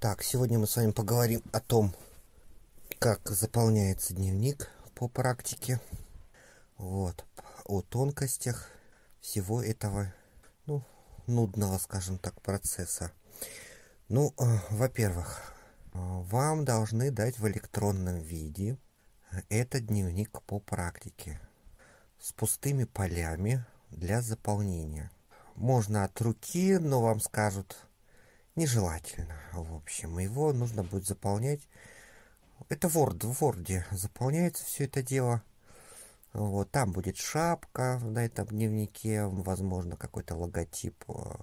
Так, сегодня мы с вами поговорим о том, как заполняется дневник по практике. Вот, о тонкостях всего этого, ну, нудного, скажем так, процесса. Ну, э, во-первых, э, вам должны дать в электронном виде этот дневник по практике с пустыми полями для заполнения. Можно от руки, но вам скажут, нежелательно, в общем. Его нужно будет заполнять. Это Word, в Word заполняется все это дело. Вот, там будет шапка на этом дневнике, возможно, какой-то логотип э,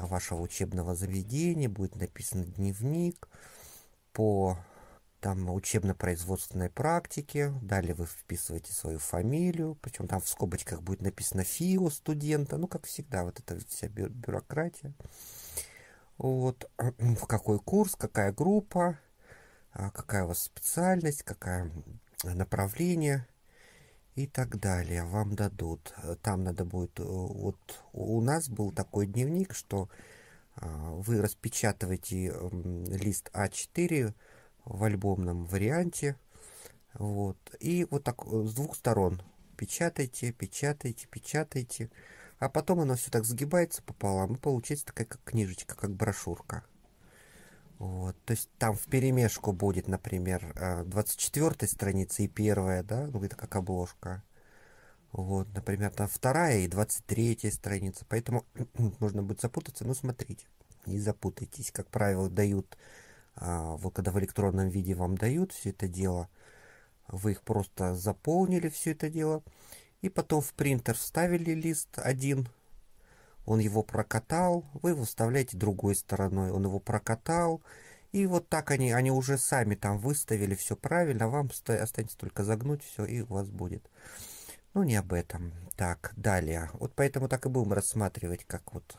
вашего учебного заведения, будет написан дневник по там учебно-производственной практике, далее вы вписываете свою фамилию, причем там в скобочках будет написано ФИО студента, ну, как всегда, вот эта вся бю- бюрократия вот в какой курс, какая группа, а, какая у вас специальность, какое э, направление и так далее вам дадут. Там надо будет, э, вот у нас был такой дневник, что а, вы распечатываете лист А4 в альбомном варианте, вот, и вот так э, с двух сторон печатайте, печатайте, печатайте, а потом оно все так сгибается пополам, и получается такая как книжечка, как брошюрка. Вот, то есть там в перемешку будет, например, 24 э, страница и первая, да, ну это как обложка. Вот, например, там вторая и 23 страница, поэтому можно будет запутаться, но смотрите, не запутайтесь. Как правило, дают, а, вот когда в электронном виде вам дают все это дело, вы их просто заполнили все это дело, и потом в принтер вставили лист один, он его прокатал, вы его вставляете другой стороной, он его прокатал, и вот так они, они уже сами там выставили все правильно, а вам останется только загнуть все, и у вас будет. Ну, не об этом. Так, далее. Вот поэтому так и будем рассматривать, как вот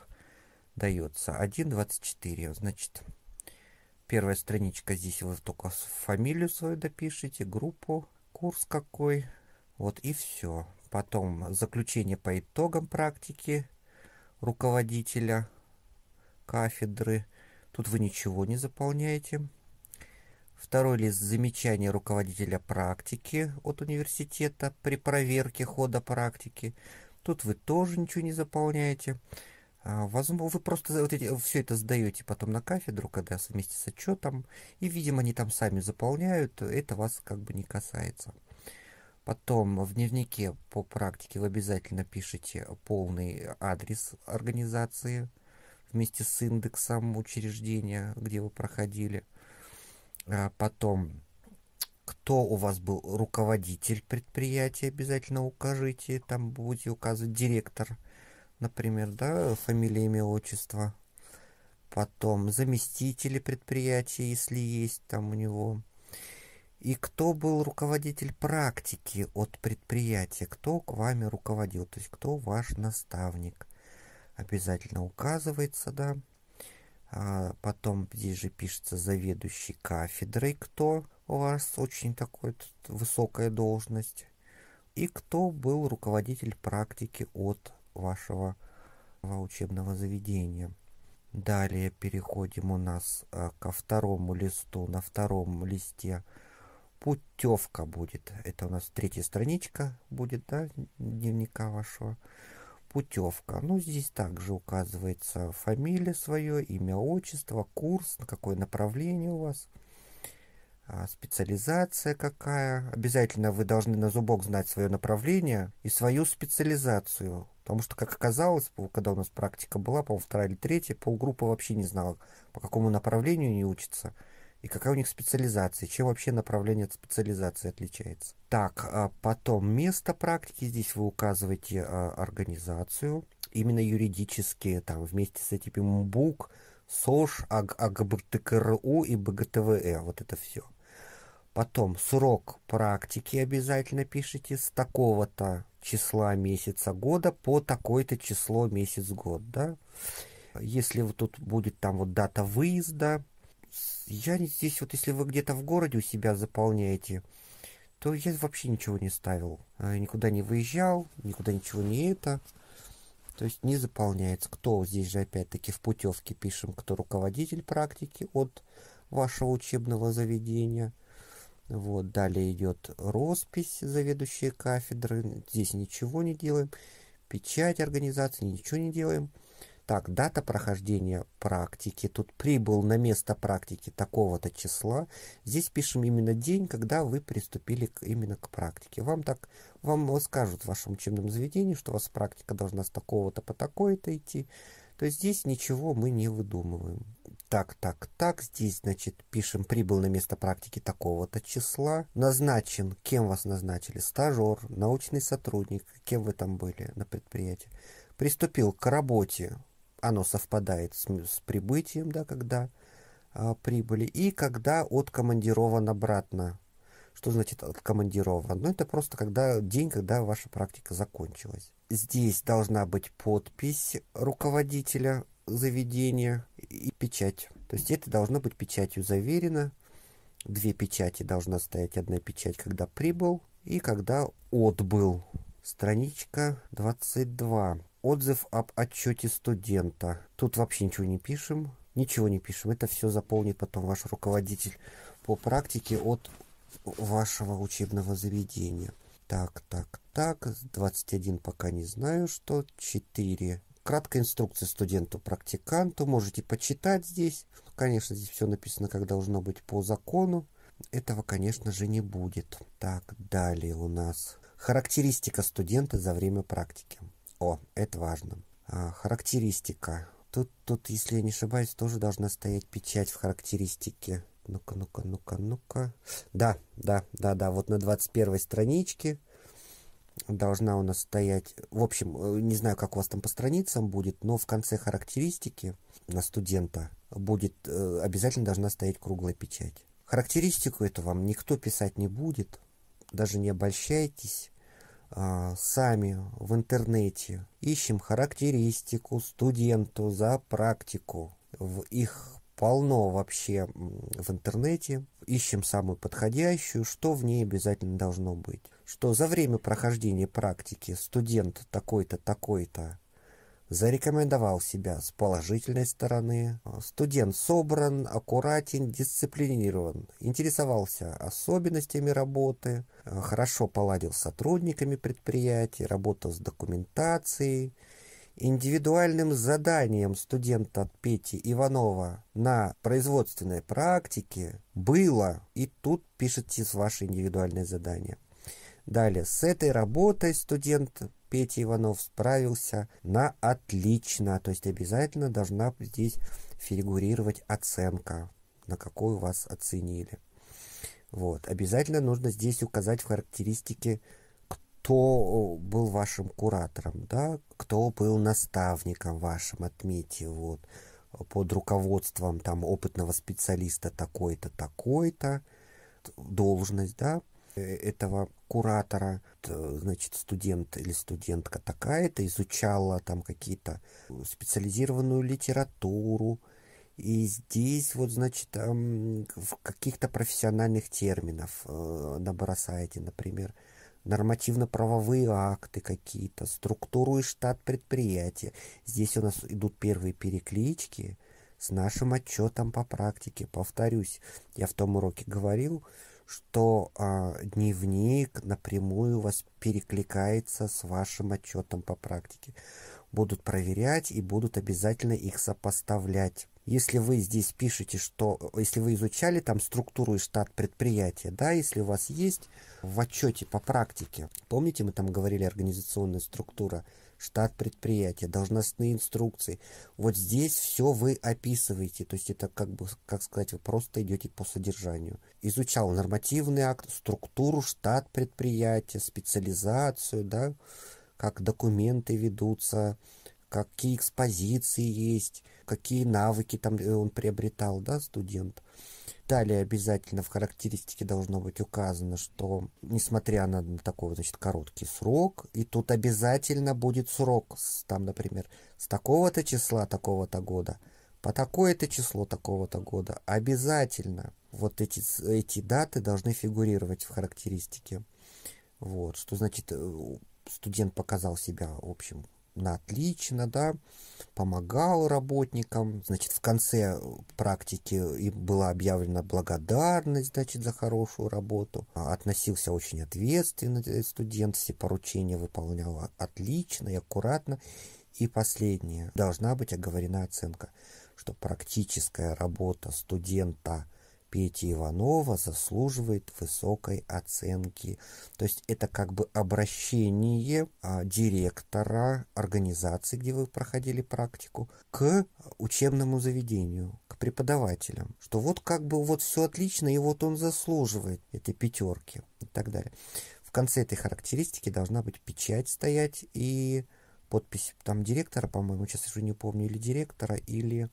дается. 1.24, значит, первая страничка, здесь вы только фамилию свою допишите, группу, курс какой, вот и все потом заключение по итогам практики руководителя кафедры. Тут вы ничего не заполняете. Второй лист замечания руководителя практики от университета при проверке хода практики. Тут вы тоже ничего не заполняете. А, возможно, вы просто вот эти, все это сдаете потом на кафедру, когда вместе с отчетом, и, видимо, они там сами заполняют, это вас как бы не касается. Потом в дневнике по практике вы обязательно пишете полный адрес организации вместе с индексом учреждения, где вы проходили. А потом, кто у вас был руководитель предприятия, обязательно укажите. Там будете указывать директор, например, да, фамилия, имя, отчество. Потом заместители предприятия, если есть там у него и кто был руководитель практики от предприятия, кто к вами руководил, то есть кто ваш наставник. Обязательно указывается, да. А потом здесь же пишется заведующий кафедрой, кто у вас очень такой высокая должность. И кто был руководитель практики от вашего а, учебного заведения. Далее переходим у нас а, ко второму листу. На втором листе путевка будет. Это у нас третья страничка будет, да, дневника вашего. Путевка. Ну, здесь также указывается фамилия свое, имя, отчество, курс, какое направление у вас, а, специализация какая. Обязательно вы должны на зубок знать свое направление и свою специализацию. Потому что, как оказалось, когда у нас практика была, по-моему, вторая или третья, полгруппы вообще не знала, по какому направлению не учится и какая у них специализация, чем вообще направление от специализации отличается. Так, а потом место практики, здесь вы указываете а, организацию, именно юридические, там вместе с этими МБУК, СОЖ, АГБТКРУ и БГТВЭ, вот это все. Потом срок практики обязательно пишите с такого-то числа месяца года по такое-то число месяц год, да. Если вот тут будет там вот дата выезда, я здесь вот, если вы где-то в городе у себя заполняете, то я вообще ничего не ставил. А, никуда не выезжал, никуда ничего не это. То есть не заполняется. Кто здесь же опять-таки в путевке пишем, кто руководитель практики от вашего учебного заведения. Вот, далее идет роспись заведующие кафедры. Здесь ничего не делаем. Печать организации, ничего не делаем так, дата прохождения практики, тут прибыл на место практики такого-то числа. Здесь пишем именно день, когда вы приступили к, именно к практике. Вам так, вам скажут в вашем учебном заведении, что у вас практика должна с такого-то по такое-то идти. То есть здесь ничего мы не выдумываем. Так, так, так, здесь, значит, пишем, прибыл на место практики такого-то числа, назначен, кем вас назначили, стажер, научный сотрудник, кем вы там были на предприятии, приступил к работе оно совпадает с, с прибытием, да, когда э, прибыли, и когда откомандирован обратно. Что значит откомандирован? Ну, это просто когда день, когда ваша практика закончилась. Здесь должна быть подпись руководителя заведения и печать. То есть это должно быть печатью заверено. Две печати должна стоять. Одна печать, когда прибыл и когда отбыл. Страничка 22. Отзыв об отчете студента. Тут вообще ничего не пишем. Ничего не пишем. Это все заполнит потом ваш руководитель по практике от вашего учебного заведения. Так, так, так. 21 пока не знаю, что. 4. Краткая инструкция студенту-практиканту. Можете почитать здесь. Конечно, здесь все написано, как должно быть по закону. Этого, конечно же, не будет. Так, далее у нас характеристика студента за время практики. О, это важно. А, характеристика. Тут, тут, если я не ошибаюсь, тоже должна стоять печать в характеристике. Ну-ка, ну-ка, ну-ка, ну-ка. Да, да, да, да, вот на 21 страничке должна у нас стоять... В общем, э, не знаю, как у вас там по страницам будет, но в конце характеристики на студента будет э, обязательно должна стоять круглая печать. Характеристику эту вам никто писать не будет, даже не обольщайтесь. А, сами в интернете, ищем характеристику студенту за практику. В их полно вообще в интернете. Ищем самую подходящую, что в ней обязательно должно быть. Что за время прохождения практики студент такой-то, такой-то зарекомендовал себя с положительной стороны. Студент собран, аккуратен, дисциплинирован, интересовался особенностями работы, хорошо поладил с сотрудниками предприятия работал с документацией. Индивидуальным заданием студента Пети Иванова на производственной практике было, и тут пишите ваше индивидуальное задание. Далее, с этой работой студент Петя Иванов справился на отлично. То есть обязательно должна здесь фигурировать оценка, на какую вас оценили. Вот. Обязательно нужно здесь указать в характеристике, кто был вашим куратором, да, кто был наставником вашим, отметьте, вот, под руководством там опытного специалиста такой-то, такой-то, должность, да, этого куратора, значит, студент или студентка такая-то изучала там какие-то э, специализированную литературу, и здесь вот, значит, в каких-то профессиональных терминов э, набросаете, например, нормативно-правовые акты какие-то, структуру и штат предприятия. Здесь у нас идут первые переклички с нашим отчетом по практике. Повторюсь, я в том уроке говорил, что э, дневник напрямую у вас перекликается с вашим отчетом по практике. Будут проверять и будут обязательно их сопоставлять. Если вы здесь пишете, что э, если вы изучали там структуру и штат предприятия, да, если у вас есть в отчете по практике, помните, мы там говорили организационная структура, штат предприятия, должностные инструкции. Вот здесь все вы описываете, то есть это как бы, как сказать, вы просто идете по содержанию. Изучал нормативный акт, структуру штат предприятия, специализацию, да, как документы ведутся, какие экспозиции есть, какие навыки там э, он приобретал, да, студент. Далее обязательно в характеристике должно быть указано, что несмотря на такой значит, короткий срок, и тут обязательно будет срок, там, например, с такого-то числа такого-то года по такое-то число такого-то года. Обязательно вот эти, эти даты должны фигурировать в характеристике. Вот, что значит э, студент показал себя, в общем, на отлично, да, помогал работникам. Значит, в конце практики им была объявлена благодарность, значит, за хорошую работу. А, относился очень ответственно э, студент, все поручения выполнял отлично и аккуратно. И последнее, должна быть оговорена оценка, что практическая работа студента – Петя Иванова заслуживает высокой оценки. То есть это как бы обращение а, директора организации, где вы проходили практику, к учебному заведению, к преподавателям, что вот как бы вот все отлично, и вот он заслуживает этой пятерки и так далее. В конце этой характеристики должна быть печать стоять и подпись там директора, по-моему, сейчас уже не помню, или директора, или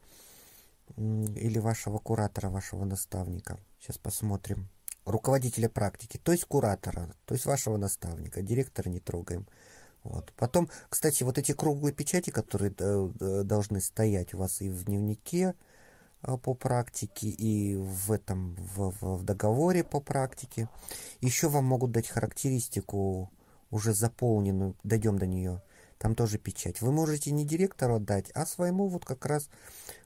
или вашего куратора, вашего наставника. Сейчас посмотрим. Руководителя практики, то есть куратора, то есть вашего наставника. Директора не трогаем. Вот. Потом, кстати, вот эти круглые печати, которые э, э, должны стоять у вас и в дневнике э, по практике, и в этом в, в договоре по практике, еще вам могут дать характеристику уже заполненную, дойдем до нее, там тоже печать. Вы можете не директору отдать, а своему вот как раз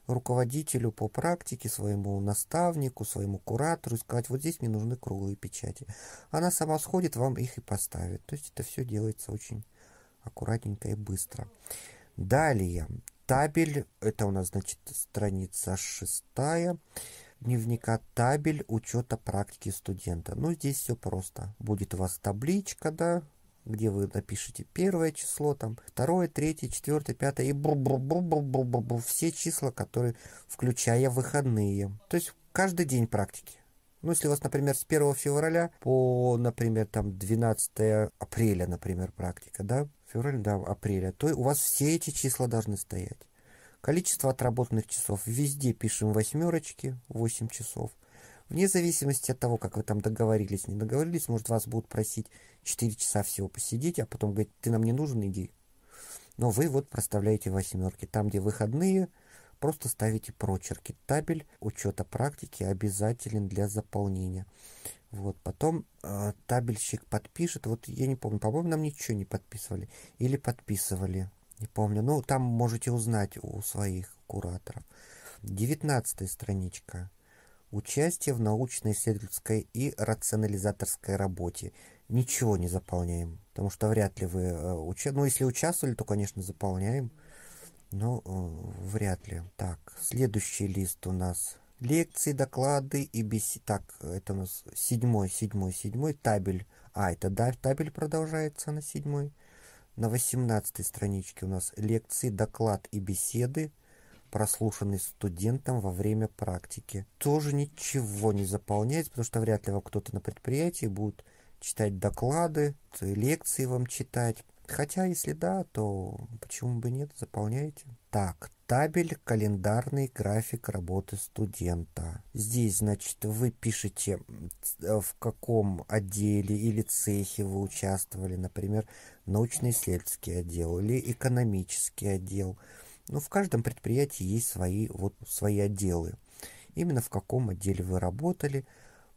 руководителю по практике, своему наставнику, своему куратору сказать, вот здесь мне нужны круглые печати. Она сама сходит, вам их и поставит. То есть это все делается очень аккуратненько и быстро. Далее, табель, это у нас, значит, страница шестая дневника табель учета практики студента. Ну, здесь все просто. Будет у вас табличка, да, где вы напишите первое число, там второе, третье, четвертое, пятое и бу бу бу бу бу бу бу все числа, которые, включая выходные. То есть каждый день практики. Ну, если у вас, например, с 1 февраля по, например, там 12 апреля, например, практика, да, февраль, да, апреля, то у вас все эти числа должны стоять. Количество отработанных часов. Везде пишем восьмерочки, 8 часов – Вне зависимости от того, как вы там договорились, не договорились, может, вас будут просить 4 часа всего посидеть, а потом говорить, ты нам не нужен, иди. Но вы вот проставляете восьмерки. Там, где выходные, просто ставите прочерки. Табель учета практики обязателен для заполнения. Вот, потом э, табельщик подпишет. Вот я не помню, по-моему, нам ничего не подписывали. Или подписывали, не помню. Ну, там можете узнать у своих кураторов. Девятнадцатая страничка Участие в научно-исследовательской и рационализаторской работе. Ничего не заполняем, потому что вряд ли вы... Э, уча... Ну, если участвовали, то, конечно, заполняем, но э, вряд ли. Так, следующий лист у нас лекции, доклады и беседы. Так, это у нас седьмой, седьмой, седьмой табель. А, это да, табель продолжается на седьмой. На восемнадцатой страничке у нас лекции, доклад и беседы прослушанный студентом во время практики. Тоже ничего не заполняется, потому что вряд ли вам кто-то на предприятии будет читать доклады, лекции вам читать. Хотя, если да, то почему бы нет, заполняйте. Так, табель, календарный график работы студента. Здесь, значит, вы пишете, э, в каком отделе или цехе вы участвовали, например, научно-исследовательский отдел или экономический отдел – но ну, в каждом предприятии есть свои, вот, свои отделы. Именно в каком отделе вы работали,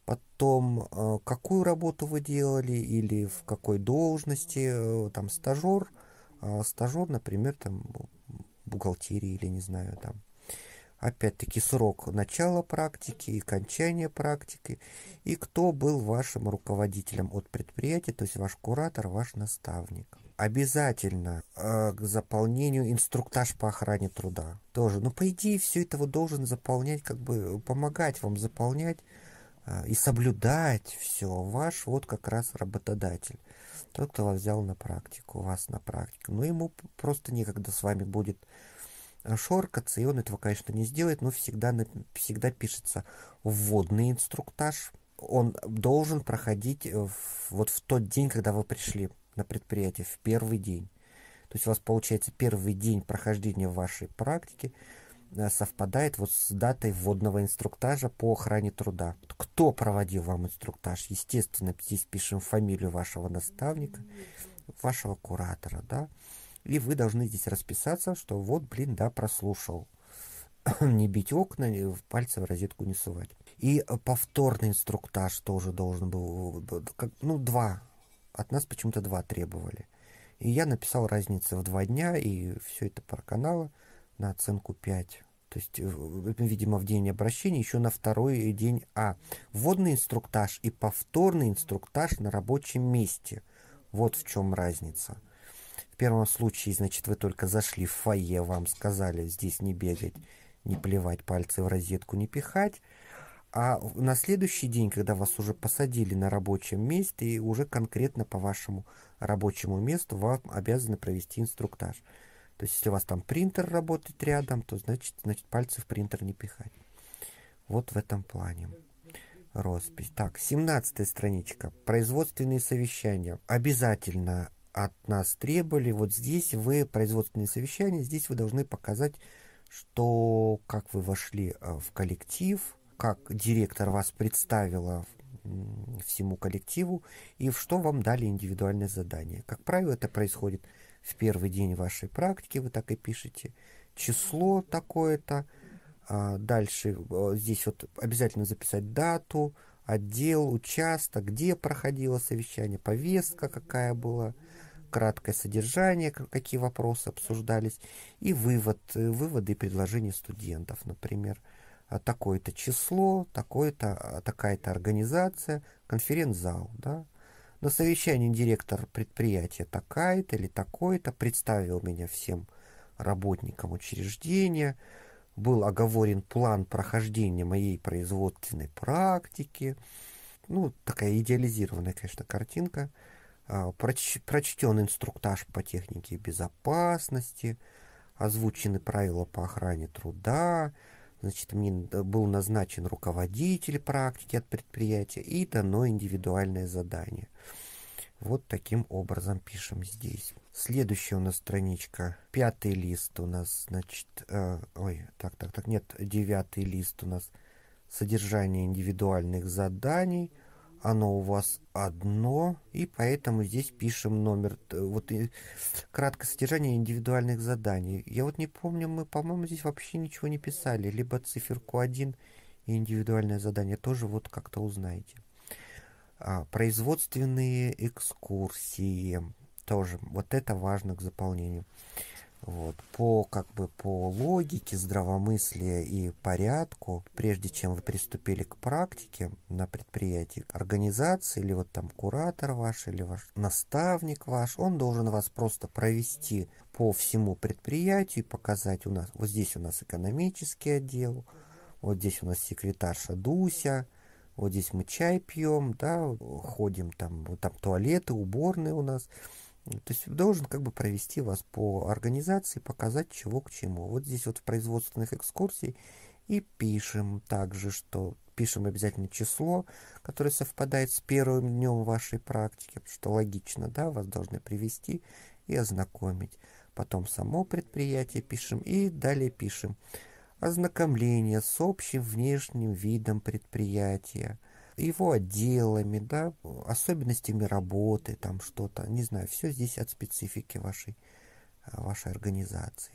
потом э, какую работу вы делали или в какой должности, э, там стажер, а стажер, например, там бухгалтерии или не знаю, там опять-таки срок начала практики и окончания практики, и кто был вашим руководителем от предприятия, то есть ваш куратор, ваш наставник обязательно э, к заполнению инструктаж по охране труда тоже. Но ну, по идее все это вы должен заполнять, как бы э, помогать вам заполнять э, и соблюдать все. Ваш вот как раз работодатель. Тот, кто вас взял на практику, вас на практику. Но ну, ему просто некогда с вами будет шоркаться, и он этого, конечно, не сделает, но всегда, всегда пишется вводный инструктаж. Он должен проходить в, вот в тот день, когда вы пришли на предприятии в первый день. То есть у вас получается первый день прохождения вашей практики э, совпадает вот с датой вводного инструктажа по охране труда. Кто проводил вам инструктаж? Естественно, здесь пишем фамилию вашего наставника, вашего куратора, да. И вы должны здесь расписаться, что вот, блин, да, прослушал. не бить окна, пальцем в розетку не сувать. И повторный инструктаж тоже должен был, э, как, ну, два от нас почему-то два требовали. И я написал разницы в два дня, и все это проканало на оценку 5. То есть, э, видимо, в день обращения, еще на второй день А. Вводный инструктаж и повторный инструктаж на рабочем месте. Вот в чем разница. В первом случае, значит, вы только зашли в фойе, вам сказали здесь не бегать, не плевать, пальцы в розетку не пихать. А на следующий день, когда вас уже посадили на рабочем месте, и уже конкретно по вашему рабочему месту вам обязаны провести инструктаж. То есть, если у вас там принтер работает рядом, то значит, значит пальцы в принтер не пихать. Вот в этом плане роспись. Так, 17 страничка. Производственные совещания. Обязательно от нас требовали. Вот здесь вы, производственные совещания, здесь вы должны показать, что как вы вошли э, в коллектив, как директор вас представила всему коллективу и в что вам дали индивидуальное задание. Как правило, это происходит в первый день вашей практики, вы так и пишете число такое-то, а, дальше э, здесь вот обязательно записать дату, отдел, участок, где проходило совещание, повестка какая была, краткое содержание, какие вопросы обсуждались, и вывод, э, выводы и предложения студентов, например. А, такое-то число, такое-то, а, такая-то организация, конференц-зал, да. На совещании директор предприятия такая-то или такой-то представил меня всем работникам учреждения, был оговорен план прохождения моей производственной практики. Ну, такая идеализированная, конечно, картинка. А, проч, прочтен инструктаж по технике безопасности, озвучены правила по охране труда, Значит, мне был назначен руководитель практики от предприятия и дано индивидуальное задание. Вот таким образом пишем здесь. Следующая у нас страничка. Пятый лист у нас, значит... Э, ой, так, так, так, нет, девятый лист у нас. Содержание индивидуальных заданий – оно у вас одно, и поэтому здесь пишем номер, э, вот и, э, краткое содержание индивидуальных заданий. Я вот не помню, мы, по-моему, здесь вообще ничего не писали, либо циферку 1 и индивидуальное задание тоже вот как-то узнаете. А, производственные экскурсии тоже, вот это важно к заполнению. Вот, по, как бы, по логике, здравомыслию и порядку, прежде чем вы приступили к практике на предприятии, организации или вот там куратор ваш, или ваш наставник ваш, он должен вас просто провести по всему предприятию и показать у нас, вот здесь у нас экономический отдел, вот здесь у нас секретарша Дуся, вот здесь мы чай пьем, да, ходим там, вот там туалеты, уборные у нас – то есть должен как бы провести вас по организации, показать чего к чему. Вот здесь вот в производственных экскурсий и пишем также, что пишем обязательно число, которое совпадает с первым днем вашей практики, что логично, да, вас должны привести и ознакомить. Потом само предприятие пишем и далее пишем ознакомление с общим внешним видом предприятия – его отделами, да, особенностями работы, там что-то, не знаю, все здесь от специфики вашей, а, вашей организации.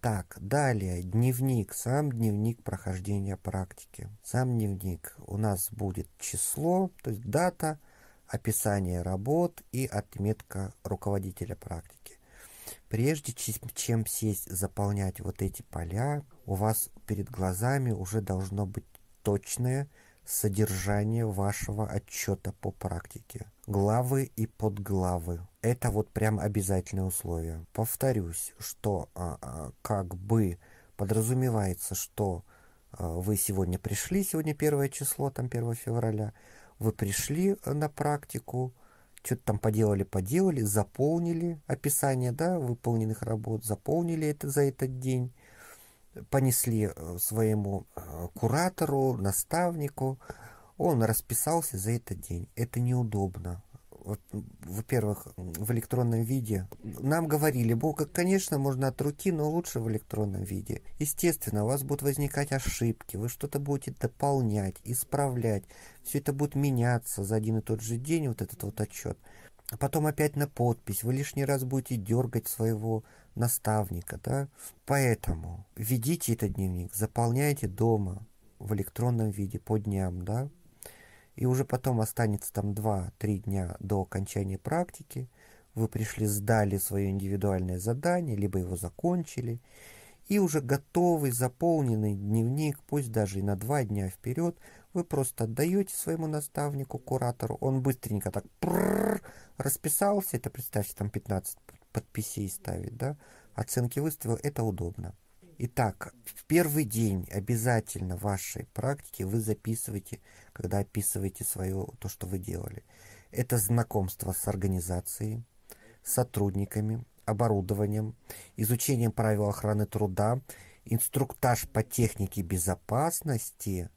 Так, далее, дневник, сам дневник прохождения практики. Сам дневник у нас будет число, то есть дата, описание работ и отметка руководителя практики. Прежде чем сесть заполнять вот эти поля, у вас перед глазами уже должно быть точное содержание вашего отчета по практике. Главы и подглавы. Это вот прям обязательное условие. Повторюсь, что а, а, как бы подразумевается, что а, вы сегодня пришли, сегодня первое число, там 1 февраля, вы пришли э, на практику, что-то там поделали, поделали, заполнили описание да, выполненных работ, заполнили это за этот день, понесли э, своему э, куратору, наставнику. Он расписался за этот день. Это неудобно. Во-первых, в электронном виде. Нам говорили, Бога, конечно, можно от руки, но лучше в электронном виде. Естественно, у вас будут возникать ошибки, вы что-то будете дополнять, исправлять. Все это будет меняться за один и тот же день, вот этот вот отчет. А потом опять на подпись. Вы лишний раз будете дергать своего наставника, да. Поэтому ведите этот дневник, заполняйте дома в электронном виде по дням, да. И уже потом останется там 2-3 дня до окончания практики. Вы пришли, сдали свое индивидуальное задание, либо его закончили. И уже готовый, заполненный дневник, пусть даже и на два дня вперед, вы просто отдаете своему наставнику, куратору. Он быстренько так прррр, расписался. Это, представьте, там 15 подписей ставить, да, оценки выставил, это удобно. Итак, в первый день обязательно в вашей практике вы записываете, когда описываете свое, то, что вы делали. Это знакомство с организацией, сотрудниками, оборудованием, изучением правил охраны труда, инструктаж по технике безопасности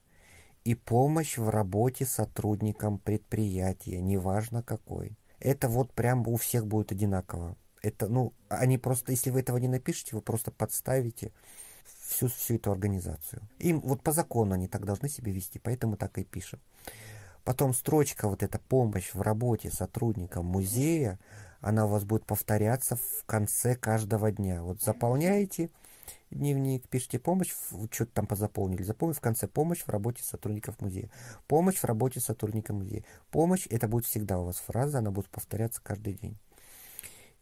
и помощь в работе сотрудникам предприятия, неважно какой. Это вот прям у всех будет одинаково. Это, ну, они просто, если вы этого не напишете, вы просто подставите всю, всю эту организацию. Им вот по закону они так должны себя вести, поэтому так и пишем. Потом строчка, вот эта помощь в работе сотрудникам музея, она у вас будет повторяться в конце каждого дня. Вот заполняете дневник, пишите помощь, что-то там позаполнили, заполнили в конце помощь в работе сотрудников музея, помощь в работе сотрудника музея. Помощь, это будет всегда у вас фраза, она будет повторяться каждый день.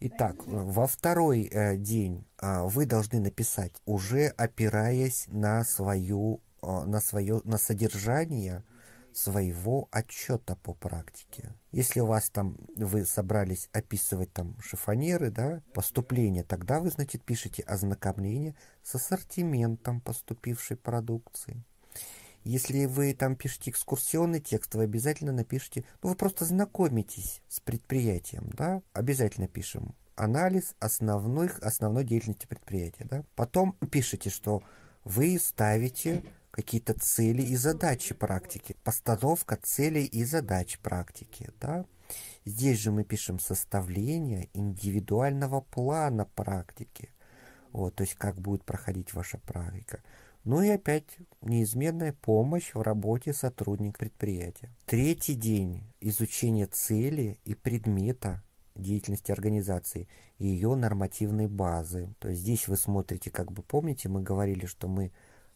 Итак, во второй э, день а, вы должны написать, уже опираясь на, свою, а, на, свое, на содержание своего отчета по практике. Если у вас там, вы собрались описывать там шифонеры, да, поступление, тогда вы, значит, пишете ознакомление с ассортиментом поступившей продукции. Если вы там пишете экскурсионный текст, вы обязательно напишите, ну вы просто знакомитесь с предприятием, да, обязательно пишем анализ основных, основной деятельности предприятия, да. Потом пишите, что вы ставите какие-то цели и задачи практики, постановка целей и задач практики, да. Здесь же мы пишем составление индивидуального плана практики, вот, то есть как будет проходить ваша практика, ну и опять неизменная помощь в работе сотрудник предприятия. Третий день изучения цели и предмета деятельности организации и ее нормативной базы. То есть здесь вы смотрите, как бы помните, мы говорили, что мы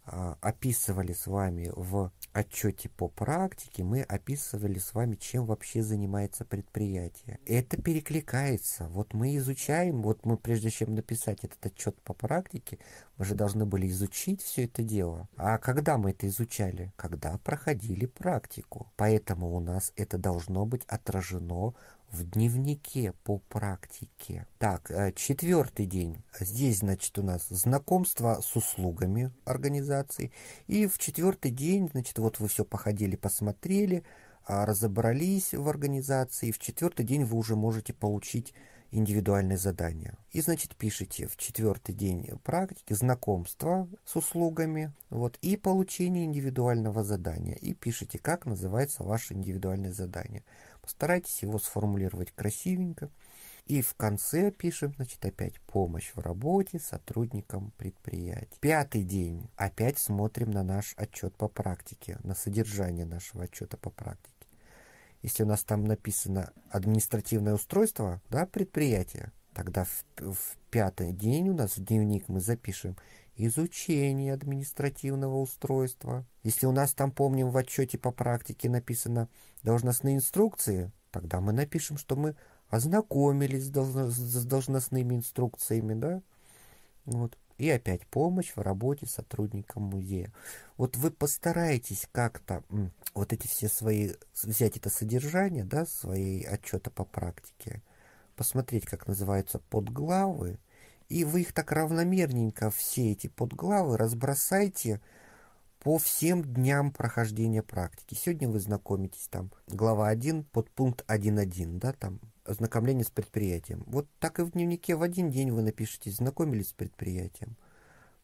а, описывали с вами в отчете по практике, мы описывали с вами, чем вообще занимается предприятие. Это перекликается. Вот мы изучаем, вот мы прежде чем написать этот отчет по практике, мы же должны были изучить все это дело. А когда мы это изучали? Когда проходили практику. Поэтому у нас это должно быть отражено в дневнике по практике. Так, э, четвертый день. Здесь, значит, у нас знакомство с услугами организации. И в четвертый день, значит, вот вы все походили, посмотрели, а, разобрались в организации. И В четвертый день вы уже можете получить индивидуальное задание. И, значит, пишите в четвертый день практики знакомство с услугами вот, и получение индивидуального задания. И пишите, как называется ваше индивидуальное задание. Постарайтесь его сформулировать красивенько. И в конце пишем, значит, опять помощь в работе сотрудникам предприятия. Пятый день. Опять смотрим на наш отчет по практике, на содержание нашего отчета по практике. Если у нас там написано административное устройство, да, предприятия, тогда в, в пятый день у нас в дневник мы запишем изучение административного устройства. Если у нас там, помним, в отчете по практике написано «должностные инструкции», тогда мы напишем, что мы ознакомились с, должностными инструкциями, да? Вот. И опять помощь в работе сотрудникам музея. Вот вы постараетесь как-то вот эти все свои, взять это содержание, да, своей отчета по практике, посмотреть, как называются подглавы, и вы их так равномерненько, все эти подглавы, разбросайте по всем дням прохождения практики. Сегодня вы знакомитесь там, глава 1, подпункт 1.1, да, там, ознакомление с предприятием. Вот так и в дневнике в один день вы напишите, знакомились с предприятием.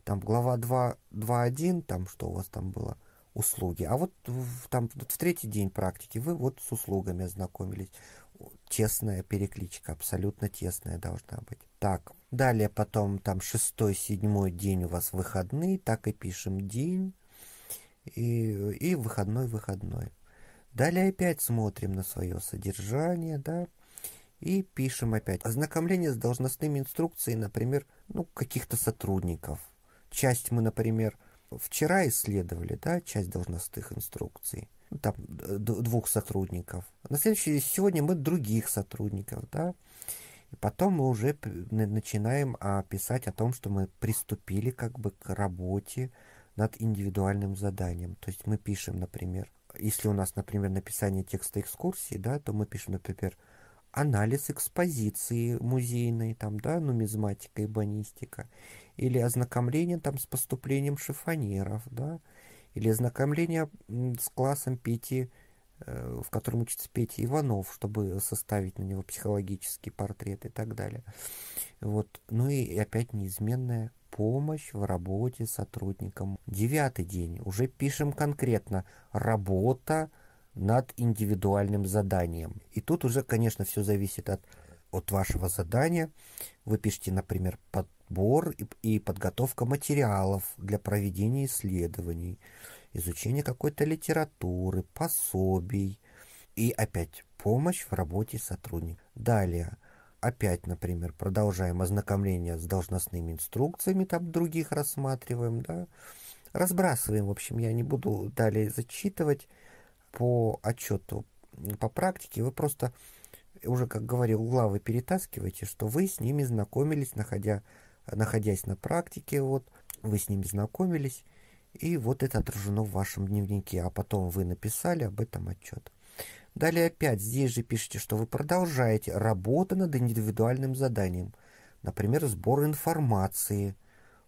Там глава 2, 2.1, там что у вас там было, услуги. А вот в, там вот в третий день практики вы вот с услугами ознакомились. Тесная перекличка, абсолютно тесная должна быть. Так, Далее потом там шестой, седьмой день у вас выходные, так и пишем день и, и выходной, выходной. Далее опять смотрим на свое содержание, да, и пишем опять. Ознакомление с должностными инструкциями, например, ну, каких-то сотрудников. Часть мы, например, вчера исследовали, да, часть должностных инструкций, ну, там, двух сотрудников. На следующий сегодня мы других сотрудников, да, и потом мы уже начинаем а, писать о том, что мы приступили как бы к работе над индивидуальным заданием. То есть мы пишем, например, если у нас, например, написание текста экскурсии, да, то мы пишем, например, анализ экспозиции музейной, там, да, нумизматика и банистика, или ознакомление там с поступлением шифонеров, да, или ознакомление с классом пяти Э, в котором учится Петя Иванов, чтобы составить на него психологический портрет и так далее. Вот. Ну и опять неизменная помощь в работе сотрудникам. Девятый день. Уже пишем конкретно «работа над индивидуальным заданием». И тут уже, конечно, все зависит от, от вашего задания. Вы пишете, например, подбор и, и подготовка материалов для проведения исследований – изучение какой-то литературы, пособий и опять помощь в работе сотрудника. Далее, опять, например, продолжаем ознакомление с должностными инструкциями, там других рассматриваем, да, разбрасываем, в общем, я не буду далее зачитывать по отчету, по практике, вы просто уже, как говорил, главы перетаскиваете, что вы с ними знакомились, находя, находясь на практике, вот, вы с ними знакомились, и вот это отражено в вашем дневнике, а потом вы написали об этом отчет. Далее опять здесь же пишите, что вы продолжаете работу над индивидуальным заданием. Например, сбор информации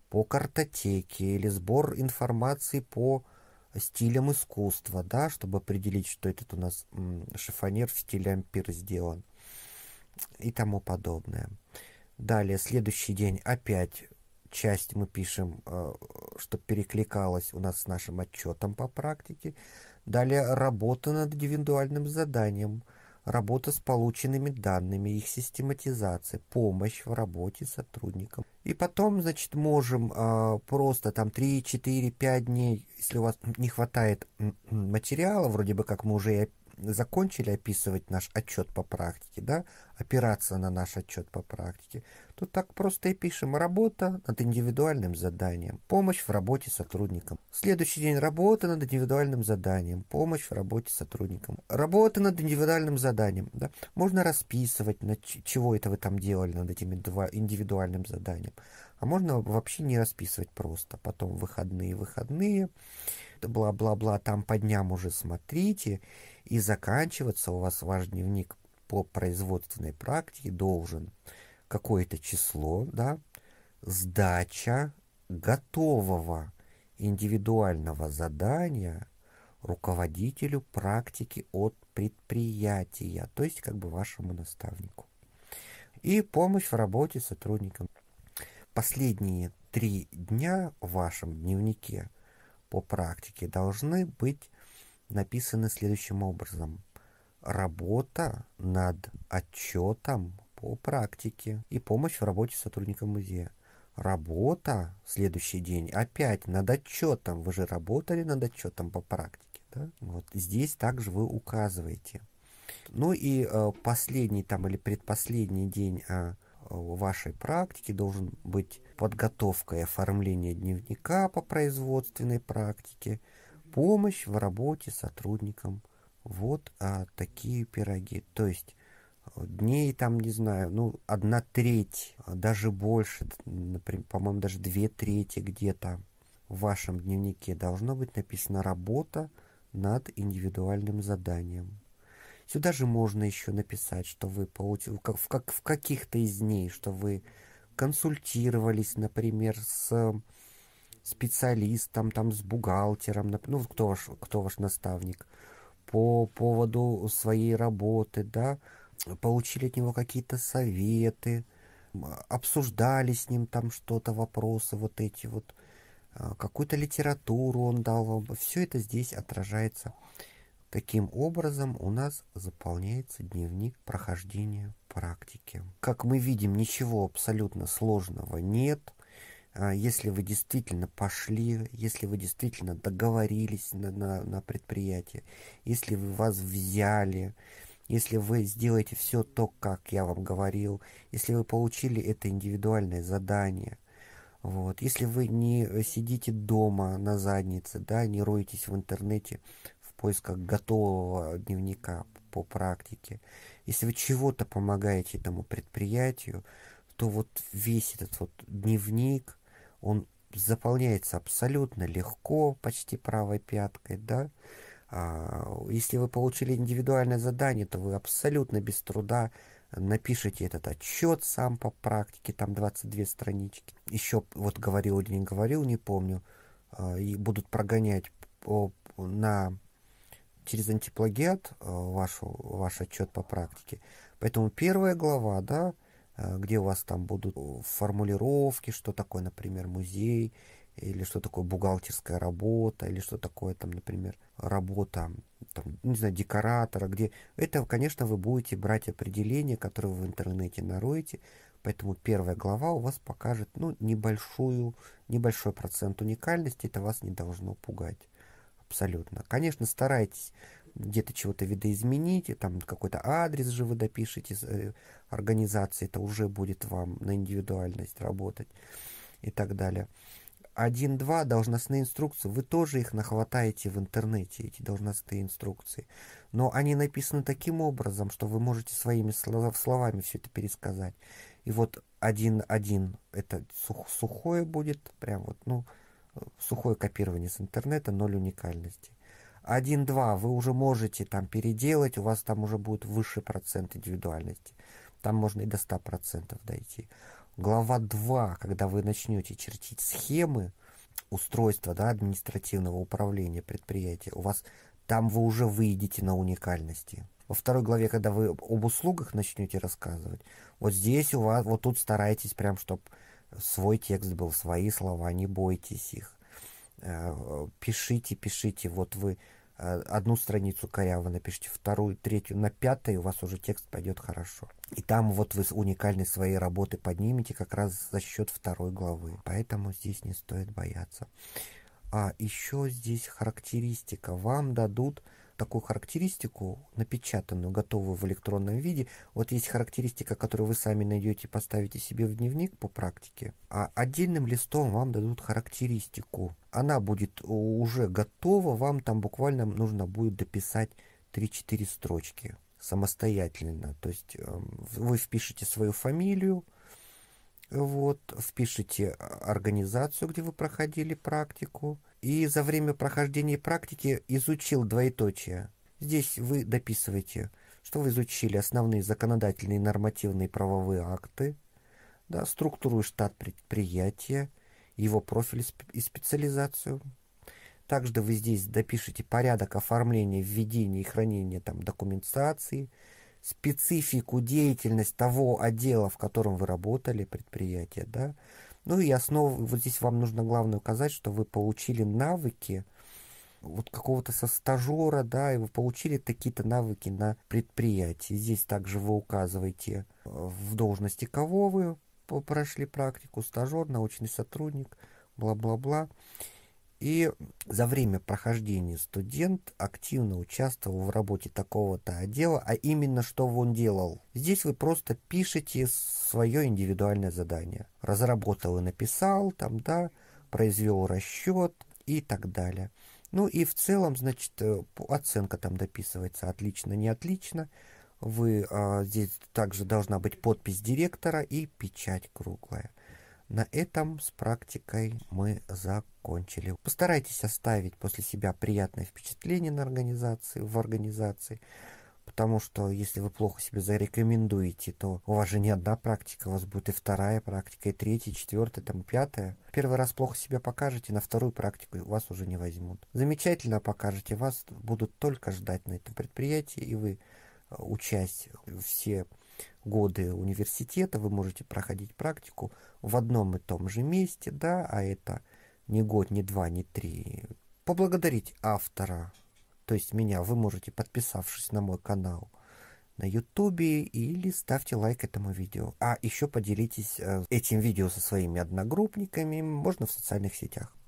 по картотеке или сбор информации по стилям искусства, да, чтобы определить, что этот у нас шифонер в стиле ампир сделан и тому подобное. Далее, следующий день опять часть мы пишем, э, что перекликалось у нас с нашим отчетом по практике. Далее работа над индивидуальным заданием, работа с полученными данными, их систематизация, помощь в работе сотрудникам. И потом, значит, можем э, просто там 3, 4, 5 дней, если у вас не хватает материала, вроде бы как мы уже и закончили описывать наш отчет по практике, да, опираться на наш отчет по практике, то так просто и пишем «Работа над индивидуальным заданием. Помощь в работе сотрудникам». Следующий день «Работа над индивидуальным заданием. Помощь в работе сотрудникам». «Работа над индивидуальным заданием». Да? Можно расписывать, на чего это вы там делали над этими два индивидуальным заданием. А можно вообще не расписывать просто. Потом выходные, выходные, бла-бла-бла, там по дням уже смотрите. И заканчиваться у вас ваш дневник по производственной практике должен какое-то число, да, сдача готового индивидуального задания руководителю практики от предприятия, то есть как бы вашему наставнику. И помощь в работе сотрудникам. Последние три дня в вашем дневнике по практике должны быть написаны следующим образом. Работа над отчетом по практике и помощь в работе сотрудника музея. Работа следующий день опять над отчетом. Вы же работали над отчетом по практике. Да? Вот здесь также вы указываете. Ну и э, последний там или предпоследний день э, вашей практики должен быть подготовка и оформление дневника по производственной практике – Помощь в работе сотрудникам. Вот а, такие пироги. То есть э, дней там, не знаю, ну, одна треть, а даже больше, например, по-моему, даже две трети где-то в вашем дневнике должно быть написано «работа над индивидуальным заданием». Сюда же можно еще написать, что вы получили, как, в, как, в каких-то из дней, что вы консультировались, например, с специалистом, там, с бухгалтером, ну, кто ваш, кто ваш наставник, по поводу своей работы, да, получили от него какие-то советы, обсуждали с ним там что-то, вопросы вот эти вот, а, какую-то литературу он дал вам. Все это здесь отражается. Таким образом у нас заполняется дневник прохождения практики. Как мы видим, ничего абсолютно сложного нет. А, если вы действительно пошли, если вы действительно договорились на, на, на предприятие, если вы вас взяли, если вы сделаете все то, как я вам говорил, если вы получили это индивидуальное задание, вот, если вы не сидите дома на заднице, да, не роетесь в интернете в поисках готового дневника по практике, если вы чего-то помогаете этому предприятию, то вот весь этот вот дневник – он заполняется абсолютно легко, почти правой пяткой, да. А, если вы получили индивидуальное задание, то вы абсолютно без труда напишите этот отчет сам по практике, там 22 странички. Еще вот говорил или не говорил, не помню, а, и будут прогонять по, на, через антиплагиат вашу, ваш отчет по практике. Поэтому первая глава, да, а, где у вас там будут э, формулировки, что такое, например, музей, или что такое бухгалтерская работа, или что такое, там, например, работа, там, не знаю, декоратора, где... Это, конечно, вы будете брать определения, которые вы в интернете нароете, поэтому первая глава у вас покажет, ну, небольшую, небольшой процент уникальности, это вас не должно пугать абсолютно. Конечно, старайтесь где-то чего-то видоизмените, там какой-то адрес же вы допишете э, организации, это уже будет вам на индивидуальность работать и так далее. один два должностные инструкции, вы тоже их нахватаете в интернете, эти должностные инструкции. Но они написаны таким образом, что вы можете своими словами все это пересказать. И вот один один это сухое будет, прям вот, ну, э, сухое копирование с интернета, ноль уникальности. 1-2 вы уже можете там переделать, у вас там уже будет выше процент индивидуальности. Там можно и до 100% дойти. Глава 2, когда вы начнете чертить схемы устройства да, административного управления предприятия, у вас там вы уже выйдете на уникальности. Во второй главе, когда вы об услугах начнете рассказывать, вот здесь у вас, вот тут старайтесь прям, чтобы свой текст был, свои слова, не бойтесь их. Э, пишите, пишите, вот вы э, одну страницу коряво напишите, вторую, третью, на пятую у вас уже текст пойдет хорошо. И там вот вы уникальные своей работы поднимете как раз за счет второй главы. Поэтому здесь не стоит бояться. А еще здесь характеристика. Вам дадут такую характеристику, напечатанную, готовую в электронном виде. Вот есть характеристика, которую вы сами найдете, поставите себе в дневник по практике, а отдельным листом вам дадут характеристику. Она будет уже готова, вам там буквально нужно будет дописать 3-4 строчки самостоятельно. То есть эм, вы впишете свою фамилию, вот, впишите а, организацию, где вы проходили практику, и за время прохождения практики изучил двоеточие. Здесь вы дописываете, что вы изучили основные законодательные нормативные правовые акты, да, структуру и штат предприятия, его профиль и специализацию. Также вы здесь допишите порядок оформления, введения и хранения там, документации, специфику деятельности того отдела, в котором вы работали, предприятие, да. Ну и основу вот здесь вам нужно главное указать, что вы получили навыки вот какого-то со стажера, да, и вы получили такие-то навыки на предприятии. Здесь также вы указываете э, в должности, кого вы прошли практику, стажер, научный сотрудник, бла-бла-бла. И за время прохождения студент активно участвовал в работе такого-то отдела, а именно что он делал. Здесь вы просто пишете свое индивидуальное задание. Разработал и написал, там, да, произвел расчет и так далее. Ну и в целом, значит, э, оценка там дописывается отлично, не отлично. Вы а, здесь также должна быть подпись директора и печать круглая. На этом с практикой мы закончили. Постарайтесь оставить после себя приятное впечатление на организации, в организации, потому что если вы плохо себя зарекомендуете, то у вас же не одна практика, у вас будет и вторая практика, и третья, и четвертая, там, и пятая. Первый раз плохо себя покажете, на вторую практику вас уже не возьмут. Замечательно покажете, вас будут только ждать на этом предприятии, и вы, э, участь все годы университета, вы можете проходить практику в одном и том же месте, да, а это не год, не два, не три. Поблагодарить автора, то есть меня, вы можете, подписавшись на мой канал на ютубе или ставьте лайк этому видео. А еще поделитесь э, этим видео со своими одногруппниками, можно в социальных сетях.